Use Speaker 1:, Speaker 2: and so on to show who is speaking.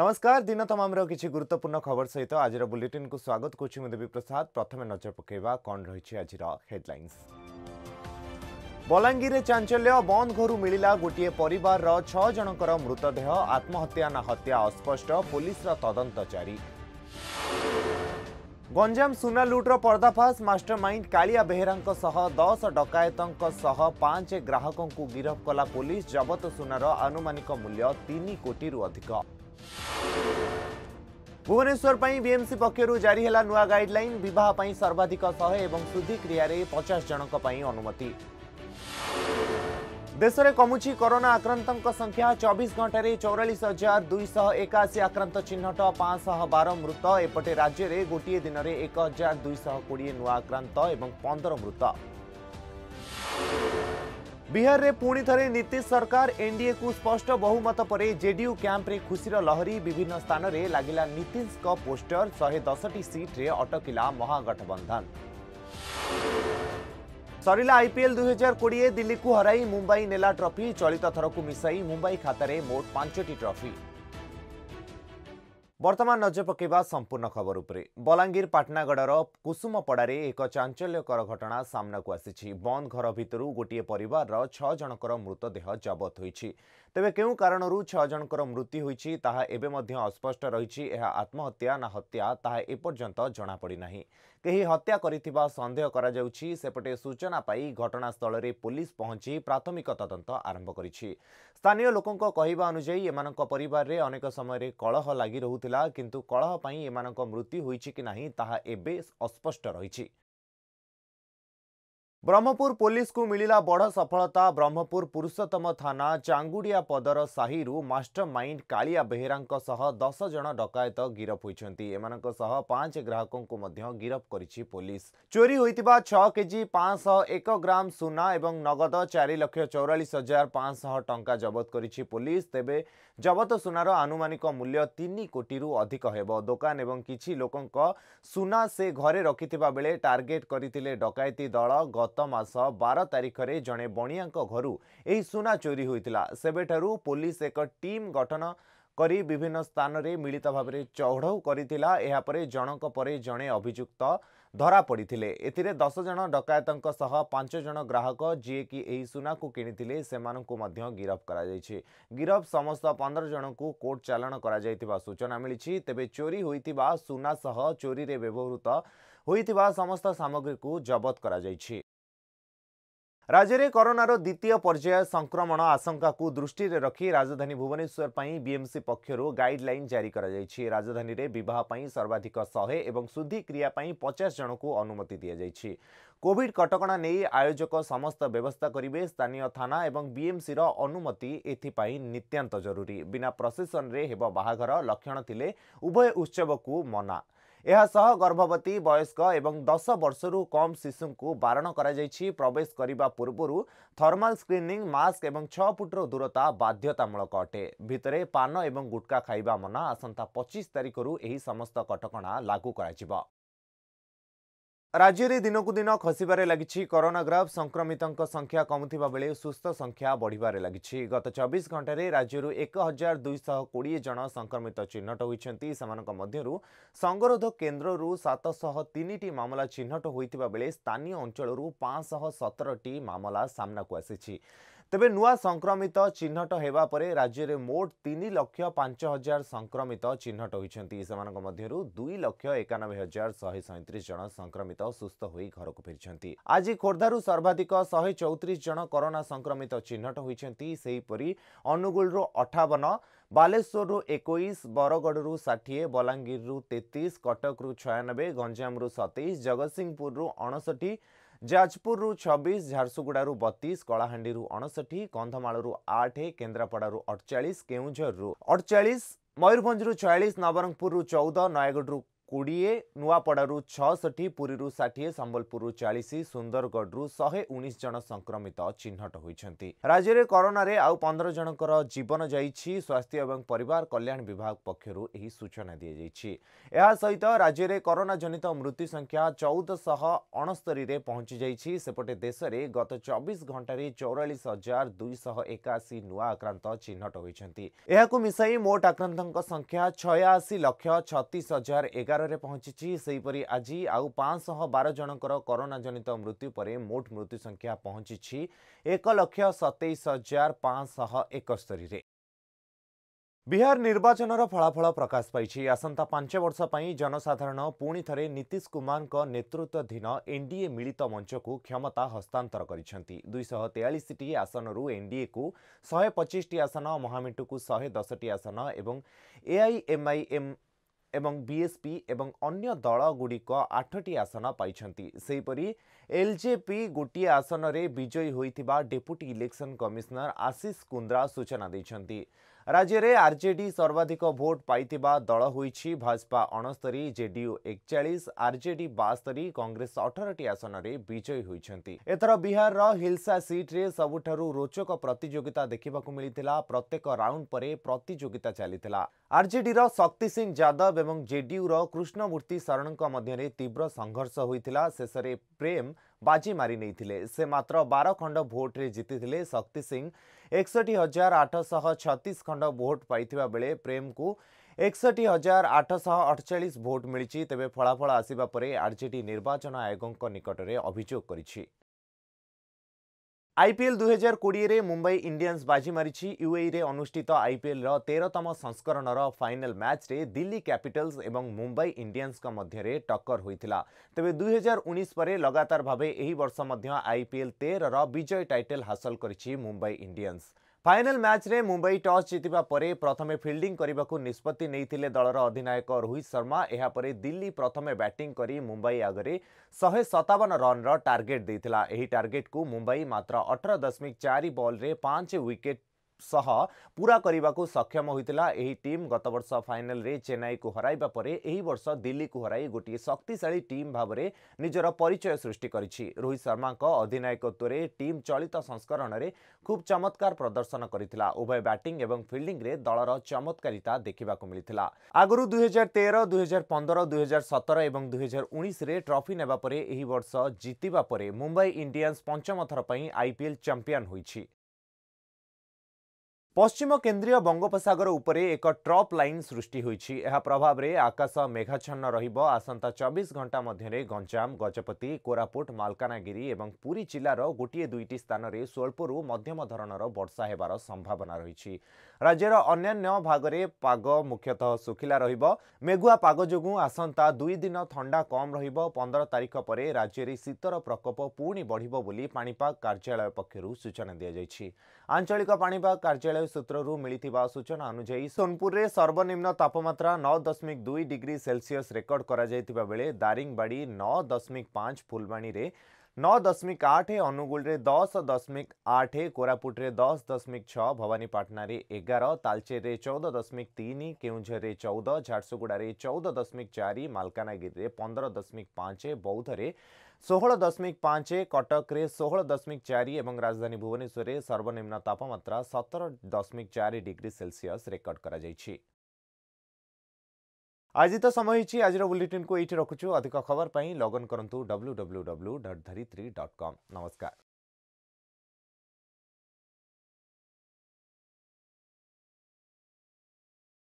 Speaker 1: নমস্কার দিন তমামর কিছু গুরুত্বপূর্ণ খবর সহিত আজির বুলেটিন কু স্বাগত করছি মু দেবী প্রসাদ প্রথমে নজর পকাইবা কণ রয়েছে আজির হেডলাইন্স বলাঙ্গীরে চাঞ্চল্য বন্ধ ঘরু মিলিলা গোটিয়ে পরিবার ছ জনকর মৃতদেহ আত্মহত্যা না হত্যা অস্পষ্ট পুলিশর তদন্ত জারি ଗଞ୍ଜାମ ସୁନା ଲୁଟ୍ର ପର୍ଦ୍ଦାଫାଶ ମାଷ୍ଟର ମାଇଣ୍ଡ କାଳିଆ ବେହେରାଙ୍କ ସହ ଦଶ ଡକାୟତଙ୍କ ସହ ପାଞ୍ଚ ଗ୍ରାହକଙ୍କୁ ଗିରଫ କଲା ପୋଲିସ ଜବତ ସୁନାର ଆନୁମାନିକ ମୂଲ୍ୟ ତିନି କୋଟିରୁ ଅଧିକ भुवनेश्वर बीएमसी पक्षर जारी है नुआ गाइडलाइन बहुत सर्वाधिक शहे और शुद्धिक्रिय पचास जन अनुमति देशर कमुची कोरोना आक्रांत संख्या चौबीस घंटे चौरास हजार दुईश एकाशी आक्रांत चिह्नट पांचश बार मृत एपटे राज्य में गोटे दिन में एक हजार दुईश कोड़े नुआ आक्रांत और पंदर मृत पुणि थरे नीतीश सरकार को स्पष्ट बहुमत परे जेडु रे खुशी र लहरी विभिन्न नीतीश लागशको पोस्टर शे दसटि सिट्रे अटक महागठबन्धन सर आइपिएल दुई हजार दिल्ली को हराई मुंबई नेला ट्रॉफी चलित को मिसाई मुंबई खातरे मोट टी ट्रॉफी ବର୍ତ୍ତମାନ ନଜର ପକାଇବା ସମ୍ପୂର୍ଣ୍ଣ ଖବର ଉପରେ ବଲାଙ୍ଗୀର ପାଟନାଗଡ଼ର କୁସୁମପଡ଼ାରେ ଏକ ଚାଞ୍ଚଲ୍ୟକର ଘଟଣା ସାମ୍ନାକୁ ଆସିଛି ବନ୍ଦ ଘର ଭିତରୁ ଗୋଟିଏ ପରିବାରର ଛଅ ଜଣଙ୍କର ମୃତଦେହ ଜବତ ହୋଇଛି ତେବେ କେଉଁ କାରଣରୁ ଛଅ ଜଣଙ୍କର ମୃତ୍ୟୁ ହୋଇଛି ତାହା ଏବେ ମଧ୍ୟ ଅସ୍ପଷ୍ଟ ରହିଛି ଏହା ଆତ୍ମହତ୍ୟା ନା ହତ୍ୟା ତାହା ଏପର୍ଯ୍ୟନ୍ତ ଜଣାପଡ଼ିନାହିଁ କେହି ହତ୍ୟା କରିଥିବା ସନ୍ଦେହ କରାଯାଉଛି ସେପଟେ ସୂଚନା ପାଇ ଘଟଣାସ୍ଥଳରେ ପୁଲିସ୍ ପହଞ୍ଚି ପ୍ରାଥମିକ ତଦନ୍ତ ଆରମ୍ଭ କରିଛି ସ୍ଥାନୀୟ ଲୋକଙ୍କ କହିବା ଅନୁଯାୟୀ ଏମାନଙ୍କ ପରିବାରରେ ଅନେକ ସମୟରେ କଳହ ଲାଗି ରହୁଥିଲା କିନ୍ତୁ କଳହ ପାଇଁ ଏମାନଙ୍କ ମୃତ୍ୟୁ ହୋଇଛି କି ନାହିଁ ତାହା ଏବେ ଅସ୍ପଷ୍ଟ ରହିଛି ब्रह्मपुर पुलिस को मिला बड सफलता ब्रह्मपुर पुरुषोत्तम थाना चांगुड़िया पदर साहिरु मास्टरमै कालिया बेहेराको सह दसज को मध्य पाँच ग्राहककोिरफे पुलिस चोरी हुन्छ छे पाँचश एक ग्राम सुना ए नगद चारिक्ष चौरालिस हजार पाँचश टा जबत गरिस तबत सुनार आनुमा मूल्य कोटी रु अधिक हेबो दुकान हेर्नु दोकान एोको सुना घरे रकिति बेले टार्गेट गरिकयती दल गत गतमास बार तारीख में जड़े बणिया घर यह सुना चोरी होता से पुलिस एक टीम गठन कर विभिन्न स्थान में मिलित भाव चढ़ऊ कर जनक जड़े अभुक्त धरा पड़ते एस जन डकायत पांचज ग्राहक जी सुना को किणी से गिरफ्त कर गिरफ समस्त पंद्रह जन को कोर्ट चलाण कर सूचना मिली तेरे चोरी होना चोरी में व्यवहृत होता समस्त सामग्री को जबत कर ରାଜ୍ୟରେ କରୋନାର ଦ୍ୱିତୀୟ ପର୍ଯ୍ୟାୟ ସଂକ୍ରମଣ ଆଶଙ୍କାକୁ ଦୃଷ୍ଟିରେ ରଖି ରାଜଧାନୀ ଭୁବନେଶ୍ୱର ପାଇଁ ବିଏମ୍ସି ପକ୍ଷରୁ ଗାଇଡ୍ଲାଇନ୍ ଜାରି କରାଯାଇଛି ରାଜଧାନୀରେ ବିବାହ ପାଇଁ ସର୍ବାଧିକ ଶହେ ଏବଂ ଶୁଦ୍ଧିକ୍ରିୟା ପାଇଁ ପଚାଶ ଜଣଙ୍କୁ ଅନୁମତି ଦିଆଯାଇଛି କୋଭିଡ୍ କଟକଣା ନେଇ ଆୟୋଜକ ସମସ୍ତ ବ୍ୟବସ୍ଥା କରିବେ ସ୍ଥାନୀୟ ଥାନା ଏବଂ ବିଏମ୍ସିର ଅନୁମତି ଏଥିପାଇଁ ନିତ୍ୟାନ୍ତ ଜରୁରୀ ବିନା ପ୍ରସେସନ୍ରେ ହେବ ବାହାଘର ଲକ୍ଷଣ ଥିଲେ ଉଭୟ ଉତ୍ସବକୁ ମନା ଏହାସହ ଗର୍ଭବତୀ ବୟସ୍କ ଏବଂ ଦଶ ବର୍ଷରୁ କମ୍ ଶିଶୁଙ୍କୁ ବାରଣ କରାଯାଇଛି ପ୍ରବେଶ କରିବା ପୂର୍ବରୁ ଥର୍ମାଲ୍ ସ୍କ୍ରିନିଂ ମାସ୍କ ଏବଂ ଛଅ ଫୁଟର ଦୂରତା ବାଧ୍ୟତାମୂଳକ ଅଟେ ଭିତରେ ପାନ ଏବଂ ଗୁଟ୍କା ଖାଇବା ମନା ଆସନ୍ତା ପଚିଶ ତାରିଖରୁ ଏହି ସମସ୍ତ କଟକଣା ଲାଗୁ କରାଯିବ ରାଜ୍ୟରେ ଦିନକୁ ଦିନ ଖସିବାରେ ଲାଗିଛି କରୋନା ଗ୍ରାଫ ସଂକ୍ରମିତଙ୍କ ସଂଖ୍ୟା କମୁଥିବା ବେଳେ ସୁସ୍ଥ ସଂଖ୍ୟା ବଢ଼ିବାରେ ଲାଗିଛି ଗତ ଚବିଶ ଘଣ୍ଟାରେ ରାଜ୍ୟରୁ ଏକ ହଜାର ଦୁଇଶହ କୋଡ଼ିଏ ଜଣ ସଂକ୍ରମିତ ଚିହ୍ନଟ ହୋଇଛନ୍ତି ସେମାନଙ୍କ ମଧ୍ୟରୁ ସଙ୍ଗରୋଧ କେନ୍ଦ୍ରରୁ ସାତଶହ ତିନିଟି ମାମଲା ଚିହ୍ନଟ ହୋଇଥିବା ବେଳେ ସ୍ଥାନୀୟ ଅଞ୍ଚଳରୁ ପାଞ୍ଚଶହ ସତରଟି ମାମଲା ସାମ୍ନାକୁ ଆସିଛି ତେବେ ନୂଆ ସଂକ୍ରମିତ ଚିହ୍ନଟ ହେବା ପରେ ରାଜ୍ୟରେ ମୋଟ ତିନି ଲକ୍ଷ ପାଞ୍ଚ ହଜାର ସଂକ୍ରମିତ ଚିହ୍ନଟ ହୋଇଛନ୍ତି ସେମାନଙ୍କ ମଧ୍ୟରୁ ଦୁଇ ଲକ୍ଷ ଏକାନବେ ହଜାର ଶହେ ସଇଁତିରିଶ ଜଣ ସଂକ୍ରମିତ ସୁସ୍ଥ ହୋଇ ଘରକୁ ଫେରିଛନ୍ତି ଆଜି ଖୋର୍ଦ୍ଧାରୁ ସର୍ବାଧିକ ଶହେ ଚଉତିରିଶ ଜଣ କରୋନା ସଂକ୍ରମିତ ଚିହ୍ନଟ ହୋଇଛନ୍ତି ସେହିପରି ଅନୁଗୁଳରୁ ଅଠାବନ ବାଲେଶ୍ୱରରୁ ଏକୋଇଶ ବରଗଡ଼ରୁ ଷାଠିଏ ବଲାଙ୍ଗୀରରୁ ତେତିଶ କଟକରୁ ଛୟାନବେ ଗଞ୍ଜାମରୁ ସତେଇଶ ଜଗତସିଂହପୁରରୁ ଅଣଷଠି ଯାଜପୁରରୁ ଛବିଶ ଝାରସୁଗୁଡ଼ାରୁ ବତିଶ କଳାହାଣ୍ଡିରୁ ଅଣଷଠି କନ୍ଧମାଳରୁ ଆଠ କେନ୍ଦ୍ରାପଡ଼ାରୁ ଅଠଚାଳିଶ କେଉଁଝରରୁ ଅଠଚାଳିଶ ମୟୂରଭଞ୍ଜରୁ ଛୟାଳିଶ ନବରଙ୍ଗପୁରରୁ ଚଉଦ ନୟାଗଡ଼ରୁ କୋଡ଼ିଏ ନୂଆପଡ଼ାରୁ ଛଅଷଠି ପୁରୀରୁ ଷାଠିଏ ସମ୍ବଲପୁରରୁ ଚାଳିଶ ସୁନ୍ଦରଗଡ଼ରୁ ଶହେ ଉଣେଇଶ ଜଣ ସଂକ୍ରମିତ ଚିହ୍ନଟ ହୋଇଛନ୍ତି ରାଜ୍ୟରେ କରୋନାରେ ଆଉ ପନ୍ଦର ଜଣଙ୍କର ଜୀବନ ଯାଇଛି ସ୍ୱାସ୍ଥ୍ୟ ଏବଂ ପରିବାର କଲ୍ୟାଣ ବିଭାଗ ପକ୍ଷରୁ ଏହି ସୂଚନା ଦିଆଯାଇଛି ଏହା ସହିତ ରାଜ୍ୟରେ କରୋନା ଜନିତ ମୃତ୍ୟୁ ସଂଖ୍ୟା ଚଉଦଶହ ଅଣସ୍ତରୀରେ ପହଞ୍ଚିଯାଇଛି ସେପଟେ ଦେଶରେ ଗତ ଚବିଶ ଘଣ୍ଟାରେ ଚଉରାଳିଶ ହଜାର ଦୁଇଶହ ଏକାଅଶୀ ନୂଆ ଆକ୍ରାନ୍ତ ଚିହ୍ନଟ ହୋଇଛନ୍ତି ଏହାକୁ ମିଶାଇ ମୋଟ ଆକ୍ରାନ୍ତଙ୍କ ସଂଖ୍ୟା ଛୟାଅଶୀ ଲକ୍ଷ ଛତିଶ ହଜାର ଏଗାର पहुंची पहुचि सहीपरि आज आउ पाँच बार जनको करोना जनता मृत्यु पर मोट मृत्युसङ्ख्या पहुँच एकलक्ष सतैस हजार पाँचशरी बिहार निर्वाचन र फलाफल प्रकाश पाँच आस वर्ष पा जनसाधारण पूर्व नीतिश कुम नेतृत्वधीन एनडिए मिलित को क्षमता हस्तांतर हस्तान्तर तेयालिस एनडीए को शे पच्चिस आसन महामेटुको शे टी आसन एआइएमआइएम ଏବଂ ବିଏସ୍ପି ଏବଂ ଅନ୍ୟ ଦଳଗୁଡ଼ିକ ଆଠଟି ଆସନ ପାଇଛନ୍ତି ସେହିପରି ଏଲ୍ଜେପି ଗୋଟିଏ ଆସନରେ ବିଜୟୀ ହୋଇଥିବା deputy election commissioner Ashish Kundra ସୂଚନା ଦେଇଛନ୍ତି राज्य में आरजेडी सर्वाधिक भोट पाई दल हो भाजपा अणस्तरी जेडीयू एकचा आरजेडी बास्तरी कंग्रेस अठर टी आसन विजयी होती एथर बिहार रो हिलसा सीट रे सबुठ रोचक प्रतिजोगिता देखा मिलता प्रत्येक राउंड पर प्रतिजोगिता चली आरजेडर शक्ति सिंह जादव और जेडीयूर कृष्णमूर्ति शरण मध्य तीव्र संघर्ष होता शेष प्रेम बाजी मारी नहीं थिले। से मात्र बार खंड भोट्रे जीति शक्ति सिंह ଏକଷଠି ହଜାର ଆଠଶହ ଛତିଶ ଖଣ୍ଡ ଭୋଟ୍ ପାଇଥିବା ବେଳେ ପ୍ରେମକୁ ଏକଷଠି ହଜାର ଆଠଶହ ଅଠଚାଳିଶ ଭୋଟ୍ ମିଳିଛି ତେବେ ଫଳାଫଳ ଆସିବା ପରେ ଆର୍ଜେଡି ନିର୍ବାଚନ ଆୟୋଗଙ୍କ ନିକଟରେ ଅଭିଯୋଗ କରିଛି आइपिएल दुई हजार मुंबई मुम्बई इन्डियास बाजिमारीछ युएर अनुष्ठित आइपिएल र तेह्रतम संस्करण र फाइनाल म्याचे दल्ली क्यापिटालस मुम्बई इन्डियासको मध्य टक्कर हुन्छ तेबै दुई हजार उनीसे लगातार भावे वर्षमा आइपिएल तेह्र विजय टाइटल हासिल गरिन्छ मुंबई इन्डियास फाइनल मैच रे मुंबई टॉस जीतिबा परे प्रथमे फील्डिंग करबाकू निष्पत्ति नैथिले दलर अधिनायक रोहित शर्मा एहा दिल्ली प्रथम बैटिंग करी मुंबई शहे सतावन रन रो टार्गेट देथिला एही टार्गेट को मुंबई मात्र 18.4 बॉल रे 5 विकेट ସହ ପୂରା କରିବାକୁ ସକ୍ଷମ ହୋଇଥିଲା ଏହି ଟିମ୍ ଗତବର୍ଷ ଫାଇନାଲରେ ଚେନ୍ନାଇକୁ ହରାଇବା ପରେ ଏହି ବର୍ଷ ଦିଲ୍ଲୀକୁ ହରାଇ ଗୋଟିଏ ଶକ୍ତିଶାଳୀ ଟିମ୍ ଭାବରେ ନିଜର ପରିଚୟ ସୃଷ୍ଟି କରିଛି ରୋହିତ ଶର୍ମାଙ୍କ ଅଧିନାୟକତ୍ୱରେ ଟିମ୍ ଚଳିତ ସଂସ୍କରଣରେ ଖୁବ୍ ଚମତ୍କାର ପ୍ରଦର୍ଶନ କରିଥିଲା ଉଭୟ ବ୍ୟାଟିଂ ଏବଂ ଫିଲ୍ଡିଂରେ ଦଳର ଚମତ୍କାରିତା ଦେଖିବାକୁ ମିଳିଥିଲା ଆଗରୁ ଦୁଇହଜାର ତେର ଦୁଇହଜାର ପନ୍ଦର ଦୁଇହଜାର ସତର ଏବଂ ଦୁଇହଜାର ଉଣେଇଶରେ ଟ୍ରଫି ନେବା ପରେ ଏହି ବର୍ଷ ଜିତିବା ପରେ ମୁମ୍ବାଇ ଇଣ୍ଡିଆନ୍ସ ପଞ୍ଚମ ଥର ପାଇଁ ଆଇପିଏଲ୍ ଚାମ୍ପିଅନ୍ ହୋଇଛି ପଶ୍ଚିମ କେନ୍ଦ୍ରୀୟ ବଙ୍ଗୋପସାଗର ଉପରେ ଏକ ଟ୍ରପ୍ ଲାଇନ୍ ସୃଷ୍ଟି ହୋଇଛି ଏହା ପ୍ରଭାବରେ ଆକାଶ ମେଘାଚ୍ଛନ୍ନ ରହିବ ଆସନ୍ତା ଚବିଶ ଘଣ୍ଟା ମଧ୍ୟରେ ଗଞ୍ଜାମ ଗଜପତି କୋରାପୁଟ ମାଲକାନଗିରି ଏବଂ ପୁରୀ ଜିଲ୍ଲାର ଗୋଟିଏ ଦୁଇଟି ସ୍ଥାନରେ ସ୍ୱଳ୍ପରୁ ମଧ୍ୟମ ଧରଣର ବର୍ଷା ହେବାର ସମ୍ଭାବନା ରହିଛି ରାଜ୍ୟର ଅନ୍ୟାନ୍ୟ ଭାଗରେ ପାଗ ମୁଖ୍ୟତଃ ଶୁଖିଲା ରହିବ ମେଘୁଆ ପାଗ ଯୋଗୁଁ ଆସନ୍ତା ଦୁଇ ଦିନ ଥଣ୍ଡା କମ୍ ରହିବ ପନ୍ଦର ତାରିଖ ପରେ ରାଜ୍ୟରେ ଶୀତର ପ୍ରକୋପ ପୁଣି ବଢ଼ିବ ବୋଲି ପାଣିପାଗ କାର୍ଯ୍ୟାଳୟ ପକ୍ଷରୁ ସୂଚନା ଦିଆଯାଇଛି ଆଞ୍ଚଳିକ ପାଣିପାଗ जलवायु सूत्र मिली सूचना अनुजाई सोनपुर में सर्वनिम्न तापम्रा नौ दशमिक दुई डिग्री सेलसीयस रेकर्ड कर दारिंगवाड़ी नौ दशमिक पांच फुलवाणी नौ दशमिक आठ अनुगुल दस दशमिक आठ कोरापुटे दस दशमिक छ भवानीपाटन एगार तालचेर चौदह दशमिक तीन केउझर चौदह झारसुगुड़े चौदह दशमिक चार मलकानगि पंद्रह दशमिक पाँच बौद्धे ଷୋହଳ ଦଶମିକ ପାଞ୍ଚ କଟକରେ ଷୋହଳ ଦଶମିକ ଚାରି ଏବଂ ରାଜଧାନୀ ଭୁବନେଶ୍ୱରରେ ସର୍ବନିମ୍ନ ତାପମାତ୍ରା ସତର ଦଶମିକ ଚାରି ଡିଗ୍ରୀ ସେଲସିୟସ୍ ରେକର୍ଡ କରାଯାଇଛି ଆଜି ତ ସମୟ ହେଇଛି ଆଜିର ବୁଲେଟିନ୍କୁ ଏଇଠି ରଖୁଛୁ ଅଧିକ ଖବର ପାଇଁ ଲଗ୍ଅନ୍ କରନ୍ତୁ W W W dot Dharitri dot com ନମସ୍କାର